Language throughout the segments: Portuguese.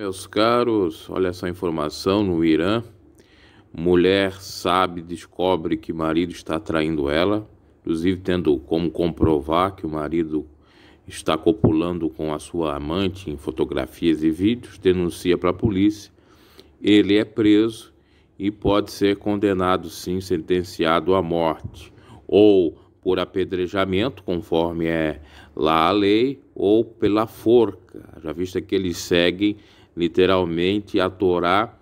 Meus caros, olha essa informação no Irã. Mulher sabe, descobre que marido está traindo ela, inclusive tendo como comprovar que o marido está copulando com a sua amante em fotografias e vídeos, denuncia para a polícia. Ele é preso e pode ser condenado sim, sentenciado à morte, ou por apedrejamento, conforme é lá a lei, ou pela forca, já vista que eles seguem literalmente a Torá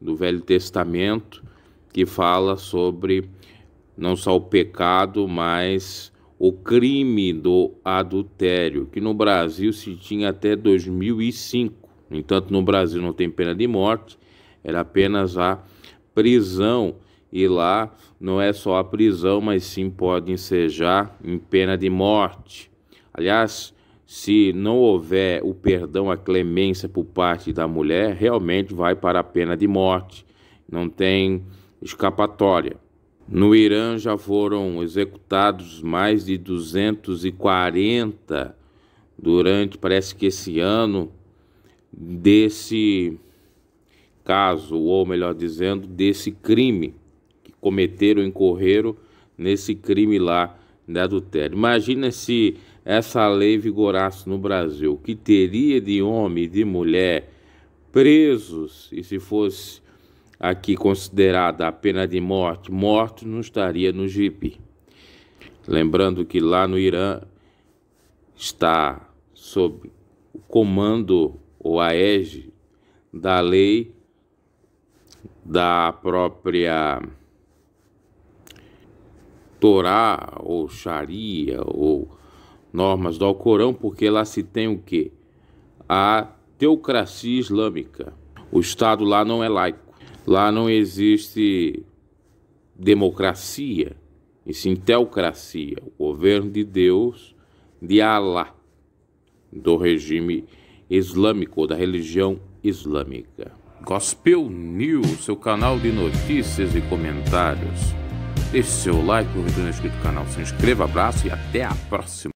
do Velho Testamento, que fala sobre não só o pecado, mas o crime do adultério, que no Brasil se tinha até 2005. No entanto, no Brasil não tem pena de morte, era apenas a prisão. E lá não é só a prisão, mas sim pode ensejar em pena de morte. Aliás, se não houver o perdão, a clemência por parte da mulher, realmente vai para a pena de morte, não tem escapatória. No Irã já foram executados mais de 240 durante, parece que esse ano, desse caso, ou melhor dizendo, desse crime que cometeram, incorreram nesse crime lá de né, adultério. Imagina se essa lei vigorasse no Brasil, que teria de homem e de mulher presos, e se fosse aqui considerada a pena de morte, morto não estaria no jipe. Lembrando que lá no Irã está sob o comando ou a ege da lei da própria Torá ou Sharia ou normas do Alcorão, porque lá se tem o quê? A teocracia islâmica. O Estado lá não é laico. Lá não existe democracia, e sim teocracia, o governo de Deus, de Allah, do regime islâmico, da religião islâmica. Gospel News, seu canal de notícias e comentários. Deixe seu like, curta no é inscrito no canal, se inscreva, abraço e até a próxima.